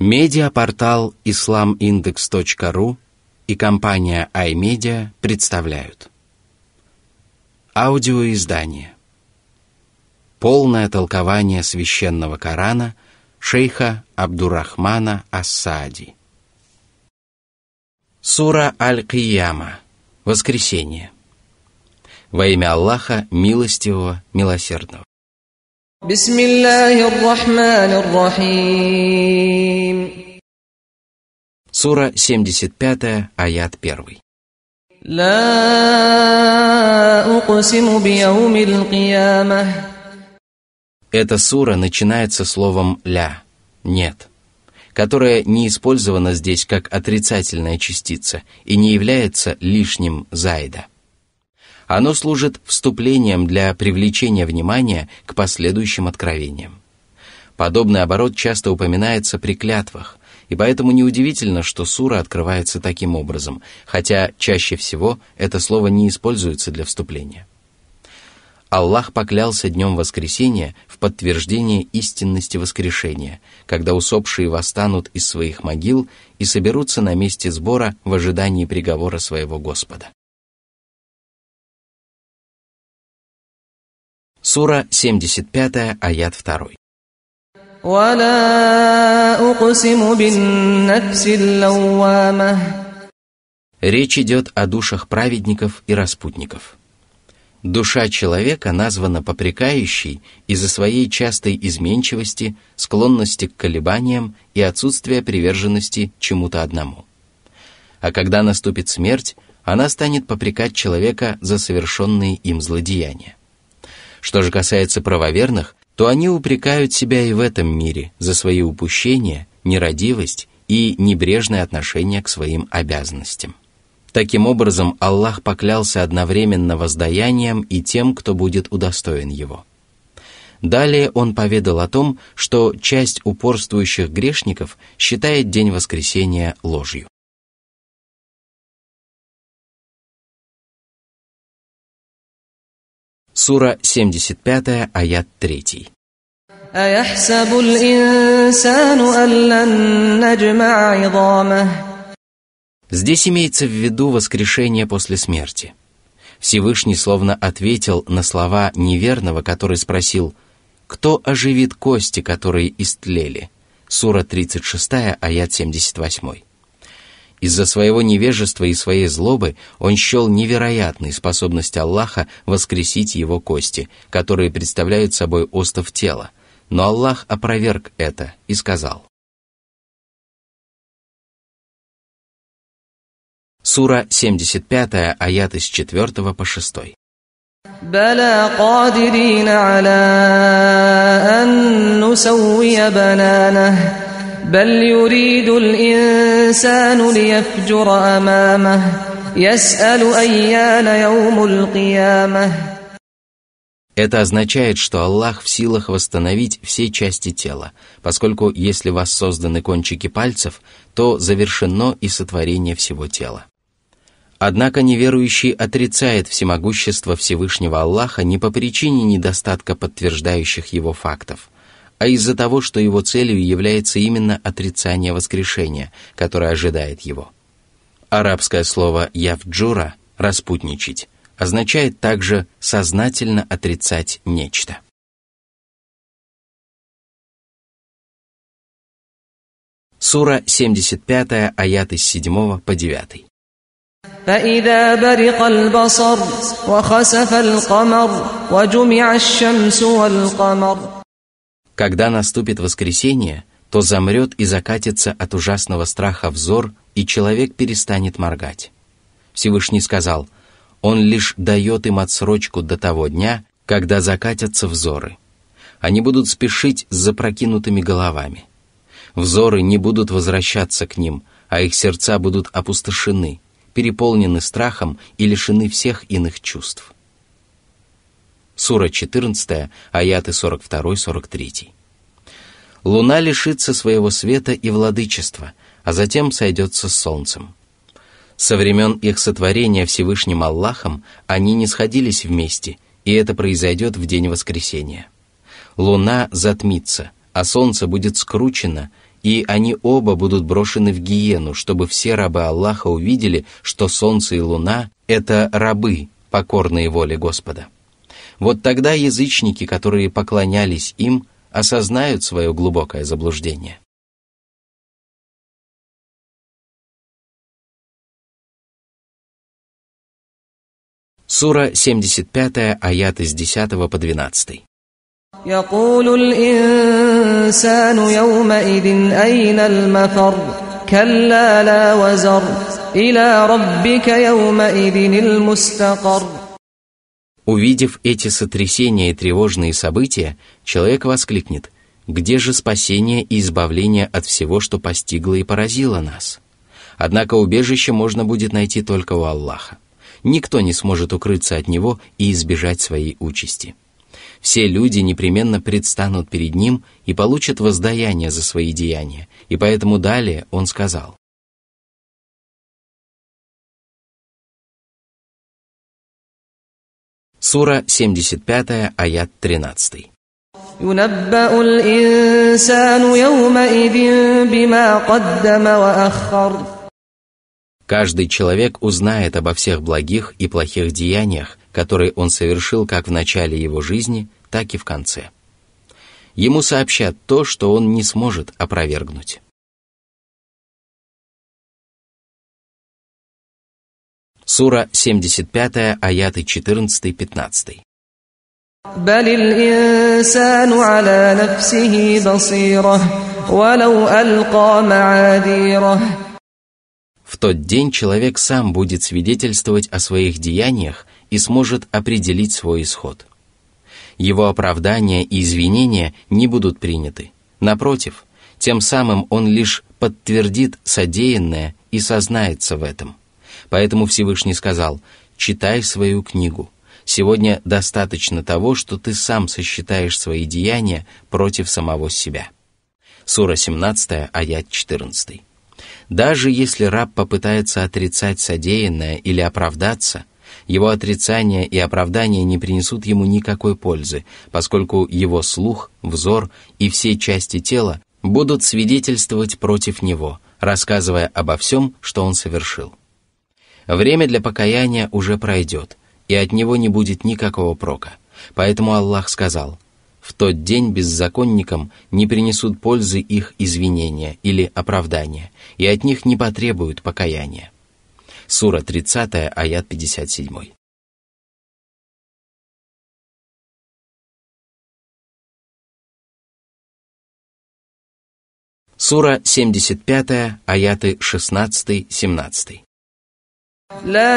Медиапортал islamindex.ru и компания iMedia представляют Аудиоиздание Полное толкование священного Корана шейха Абдурахмана Асади. Сура Аль-Кияма Воскресение Во имя Аллаха Милостивого Милосердного Бисмиллахи рахмани рахим Сура 75, аят 1. Эта сура начинается словом «ля» — «нет», которое не использовано здесь как отрицательная частица и не является лишним «зайда». Оно служит вступлением для привлечения внимания к последующим откровениям. Подобный оборот часто упоминается при клятвах, и поэтому неудивительно, что сура открывается таким образом, хотя чаще всего это слово не используется для вступления. Аллах поклялся днем воскресения в подтверждение истинности воскрешения, когда усопшие восстанут из своих могил и соберутся на месте сбора в ожидании приговора своего Господа. Сура 75, аят 2. Речь идет о душах праведников и распутников. Душа человека названа попрекающей из-за своей частой изменчивости, склонности к колебаниям и отсутствия приверженности чему-то одному. А когда наступит смерть, она станет попрекать человека за совершенные им злодеяния. Что же касается правоверных, то они упрекают себя и в этом мире за свои упущения, нерадивость и небрежное отношение к своим обязанностям. Таким образом, Аллах поклялся одновременно воздаянием и тем, кто будет удостоен его. Далее он поведал о том, что часть упорствующих грешников считает день воскресения ложью. Сура 75, аят 3. Здесь имеется в виду воскрешение после смерти. Всевышний словно ответил на слова неверного, который спросил «Кто оживит кости, которые истлели?» Сура 36, аят 78. Из-за своего невежества и своей злобы он счел невероятной способность Аллаха воскресить его кости, которые представляют собой остов тела. Но Аллах опроверг это и сказал. Сура 75, аят из 4 по 6. بلى قادرين على أن نسوي بل يريد الإنسان ليفجر أمامه يسأل أيان يوم القيامة Это означает, что Аллах в силах восстановить все части тела, поскольку если воссозданы кончики пальцев, то завершено и сотворение всего тела. Однако неверующий отрицает всемогущество Всевышнего Аллаха не по причине недостатка подтверждающих его фактов – а из-за того, что его целью является именно отрицание воскрешения, которое ожидает его. Арабское слово «явджура» — «распутничать» означает также «сознательно отрицать нечто». Сура 75, аят из 7 по 9. فإذا برق البصر وخسف القمر وجمع الشمس والقمر когда наступит воскресенье, то замрет и закатится от ужасного страха взор, и человек перестанет моргать. Всевышний сказал, «Он лишь дает им отсрочку до того дня, когда закатятся взоры. Они будут спешить с запрокинутыми головами. Взоры не будут возвращаться к ним, а их сердца будут опустошены, переполнены страхом и лишены всех иных чувств» сура 14, аяты 42-43. Луна лишится своего света и владычества, а затем сойдется с солнцем. Со времен их сотворения Всевышним Аллахом они не сходились вместе, и это произойдет в день воскресения. Луна затмится, а солнце будет скручено, и они оба будут брошены в гиену, чтобы все рабы Аллаха увидели, что солнце и луна — это рабы, покорные воле Господа. Вот тогда язычники, которые поклонялись им, осознают свое глубокое заблуждение. Сура 75, аят из 10 по 12. يقول الإنسان يومئذ أين المفر كلا لا وزر إلى Увидев эти сотрясения и тревожные события, человек воскликнет «Где же спасение и избавление от всего, что постигло и поразило нас?» Однако убежище можно будет найти только у Аллаха. Никто не сможет укрыться от него и избежать своей участи. Все люди непременно предстанут перед ним и получат воздаяние за свои деяния, и поэтому далее он сказал Сура 75, аят 13. Каждый человек узнает обо всех благих и плохих деяниях, которые он совершил как в начале его жизни, так и в конце. Ему сообщат то, что он не сможет опровергнуть. Сура 75, аяты 14-15. В тот день человек сам будет свидетельствовать о своих деяниях и сможет определить свой исход. Его оправдания и извинения не будут приняты. Напротив, тем самым он лишь подтвердит содеянное и сознается в этом. Поэтому Всевышний сказал, «Читай свою книгу. Сегодня достаточно того, что ты сам сосчитаешь свои деяния против самого себя». Сура 17, аят 14. Даже если раб попытается отрицать содеянное или оправдаться, его отрицание и оправдание не принесут ему никакой пользы, поскольку его слух, взор и все части тела будут свидетельствовать против него, рассказывая обо всем, что он совершил. Время для покаяния уже пройдет, и от него не будет никакого прока. Поэтому Аллах сказал, «В тот день беззаконникам не принесут пользы их извинения или оправдания, и от них не потребуют покаяния». Сура 30, аят 57. Сура 75, аяты 16-17. Когда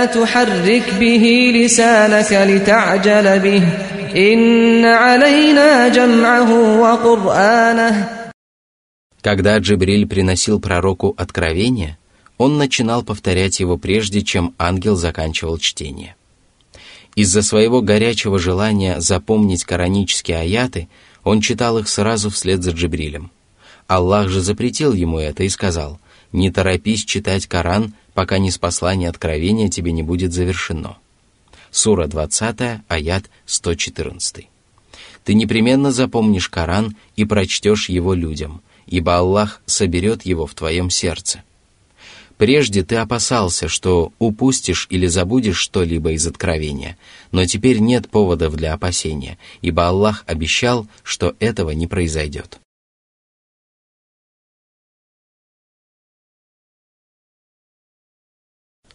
Джибриль приносил пророку откровение, он начинал повторять его прежде, чем ангел заканчивал чтение. Из-за своего горячего желания запомнить коранические аяты, он читал их сразу вслед за Джибрилем. Аллах же запретил ему это и сказал, «Не торопись читать Коран, пока не послание откровения тебе не будет завершено. Сура 20, аят 114. Ты непременно запомнишь Коран и прочтешь его людям, ибо Аллах соберет его в твоем сердце. Прежде ты опасался, что упустишь или забудешь что-либо из откровения, но теперь нет поводов для опасения, ибо Аллах обещал, что этого не произойдет.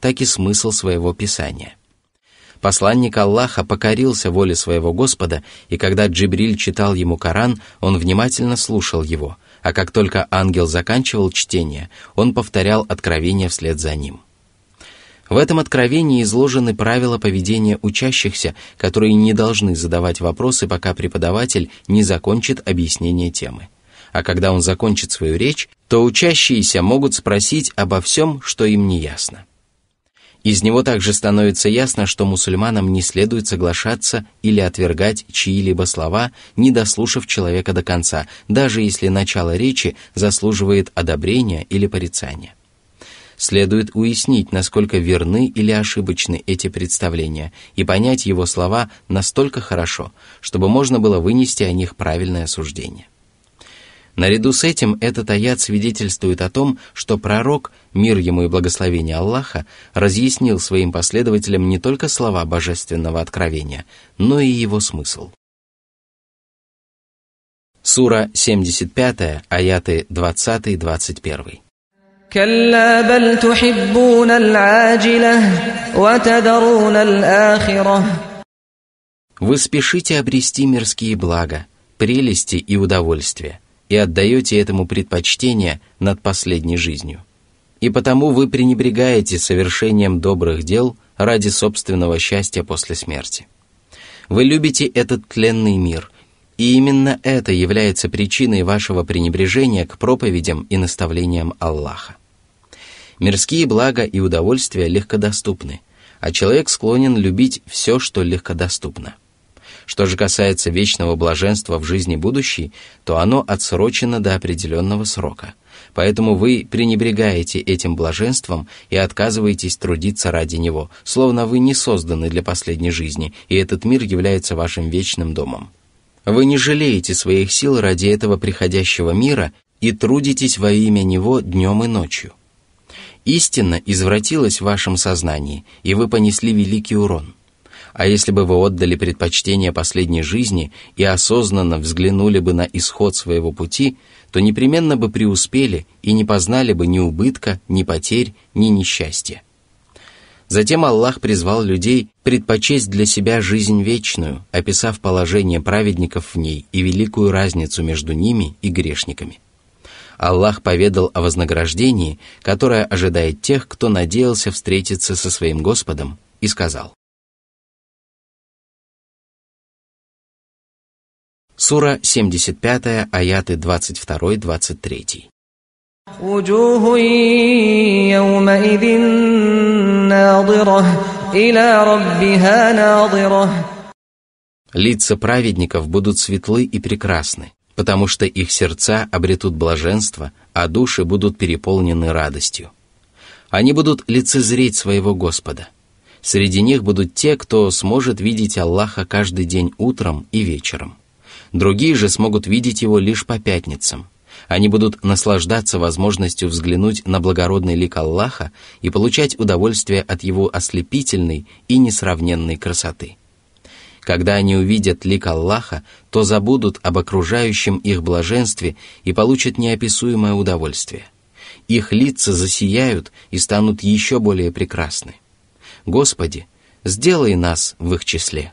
так и смысл своего писания. Посланник Аллаха покорился воле своего Господа, и когда Джибриль читал ему Коран, он внимательно слушал его, а как только ангел заканчивал чтение, он повторял откровение вслед за ним. В этом откровении изложены правила поведения учащихся, которые не должны задавать вопросы, пока преподаватель не закончит объяснение темы. А когда он закончит свою речь, то учащиеся могут спросить обо всем, что им не ясно. Из него также становится ясно, что мусульманам не следует соглашаться или отвергать чьи-либо слова, не дослушав человека до конца, даже если начало речи заслуживает одобрения или порицания. Следует уяснить, насколько верны или ошибочны эти представления, и понять его слова настолько хорошо, чтобы можно было вынести о них правильное суждение. Наряду с этим этот аят свидетельствует о том, что пророк, мир ему и благословение Аллаха, разъяснил своим последователям не только слова божественного откровения, но и его смысл. Сура 75, аяты 20-21. كلا بل تحبون العاجلة وتذرون الآخرة Вы спешите обрести мирские блага, прелести и удовольствия – и отдаете этому предпочтение над последней жизнью. И потому вы пренебрегаете совершением добрых дел ради собственного счастья после смерти. Вы любите этот тленный мир, и именно это является причиной вашего пренебрежения к проповедям и наставлениям Аллаха. Мирские блага и удовольствия легкодоступны, а человек склонен любить все, что легкодоступно – что же касается вечного блаженства в жизни будущей, то оно отсрочено до определенного срока. Поэтому вы пренебрегаете этим блаженством и отказываетесь трудиться ради него, словно вы не созданы для последней жизни, и этот мир является вашим вечным домом. Вы не жалеете своих сил ради этого приходящего мира и трудитесь во имя него днем и ночью. Истина извратилась в вашем сознании, и вы понесли великий урон – а если бы вы отдали предпочтение последней жизни и осознанно взглянули бы на исход своего пути, то непременно бы преуспели и не познали бы ни убытка, ни потерь, ни несчастья. Затем Аллах призвал людей предпочесть для себя жизнь вечную, описав положение праведников в ней и великую разницу между ними и грешниками. Аллах поведал о вознаграждении, которое ожидает тех, кто надеялся встретиться со своим Господом, и сказал. Сура 75, аяты 22-23. Лица праведников будут светлы и прекрасны, потому что их сердца обретут блаженство, а души будут переполнены радостью. Они будут лицезреть своего Господа. Среди них будут те, кто сможет видеть Аллаха каждый день утром и вечером. Другие же смогут видеть его лишь по пятницам. Они будут наслаждаться возможностью взглянуть на благородный лик Аллаха и получать удовольствие от его ослепительной и несравненной красоты. Когда они увидят лик Аллаха, то забудут об окружающем их блаженстве и получат неописуемое удовольствие. Их лица засияют и станут еще более прекрасны. Господи, сделай нас в их числе.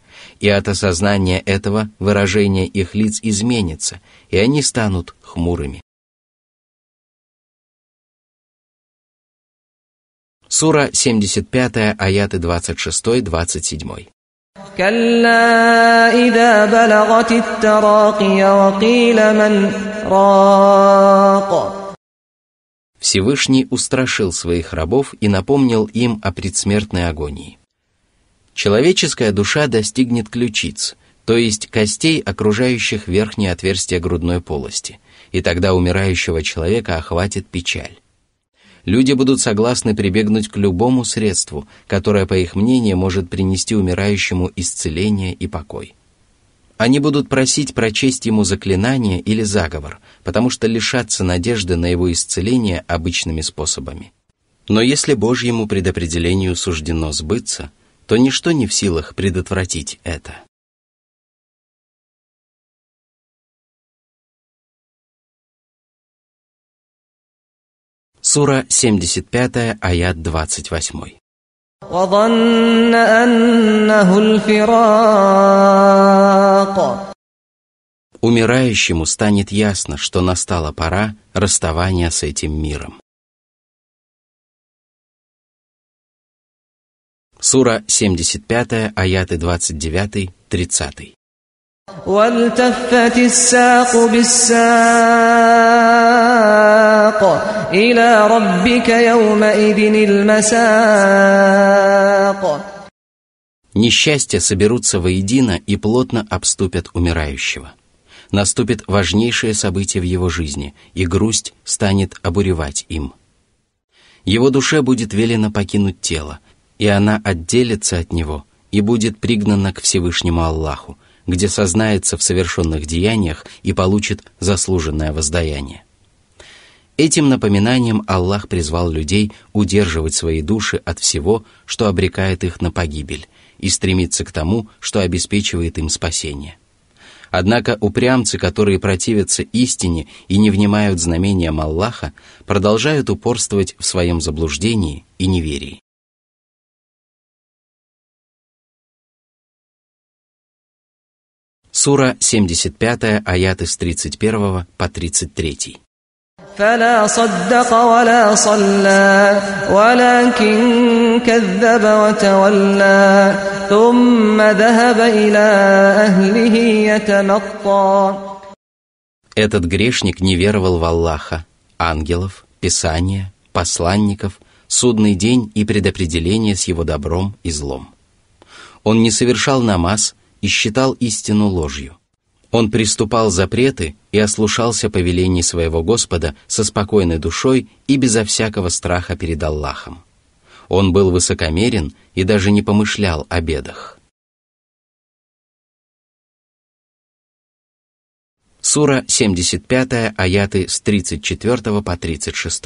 и от осознания этого выражение их лиц изменится, и они станут хмурыми. Сура 75, аяты 26-27. كلا إذا بلغت التراقي وقيل من راق Всевышний устрашил своих рабов и напомнил им о предсмертной агонии. Человеческая душа достигнет ключиц, то есть костей, окружающих верхнее отверстие грудной полости, и тогда умирающего человека охватит печаль. Люди будут согласны прибегнуть к любому средству, которое, по их мнению, может принести умирающему исцеление и покой. Они будут просить прочесть ему заклинание или заговор, потому что лишаться надежды на его исцеление обычными способами. Но если Божьему предопределению суждено сбыться – то ничто не в силах предотвратить это. Сура 75, аят 28. Умирающему станет ясно, что настала пора расставания с этим миром. Сура 75, аяты 29-30. والتفت الساق Несчастья соберутся воедино и плотно обступят умирающего. Наступит важнейшее событие в его жизни, и грусть станет обуревать им. Его душе будет велено покинуть тело – и она отделится от него и будет пригнана к Всевышнему Аллаху, где сознается в совершенных деяниях и получит заслуженное воздаяние. Этим напоминанием Аллах призвал людей удерживать свои души от всего, что обрекает их на погибель, и стремиться к тому, что обеспечивает им спасение. Однако упрямцы, которые противятся истине и не внимают знамениям Аллаха, продолжают упорствовать в своем заблуждении и неверии. Сура 75, аят из 31 по 33. فلا صدق ولا Этот грешник не веровал в Аллаха, ангелов, Писания, посланников, судный день и предопределение с его добром и злом. Он не совершал намаз – и считал истину ложью. Он приступал запреты и ослушался повелений своего Господа со спокойной душой и безо всякого страха перед Аллахом. Он был высокомерен и даже не помышлял о бедах. Сура 75, аяты с 34 по 36.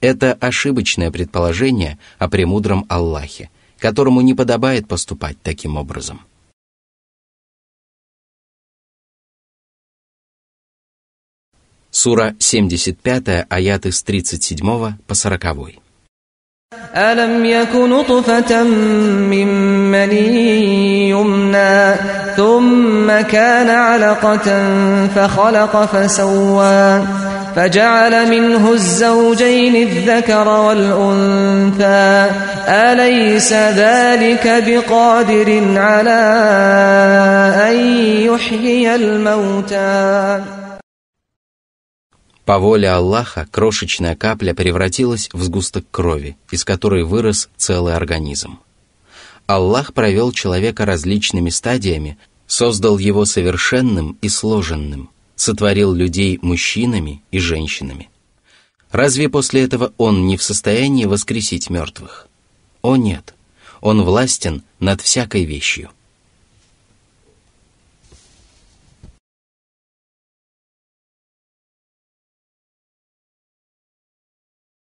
Это ошибочное предположение о премудром Аллахе, которому не подобает поступать таким образом. Сура 75, аяты с 37 по 40. ألم يك نطفة من مني يمنى ثم كان علقة فخلق فسوى فجعل منه الزوجين الذكر والأنثى أليس ذلك بقادر على أن يحيي الموتى По воле Аллаха крошечная капля превратилась в сгусток крови, из которой вырос целый организм. Аллах провел человека различными стадиями, создал его совершенным и сложенным – сотворил людей мужчинами и женщинами. Разве после этого Он не в состоянии воскресить мертвых? О нет, Он властен над всякой вещью.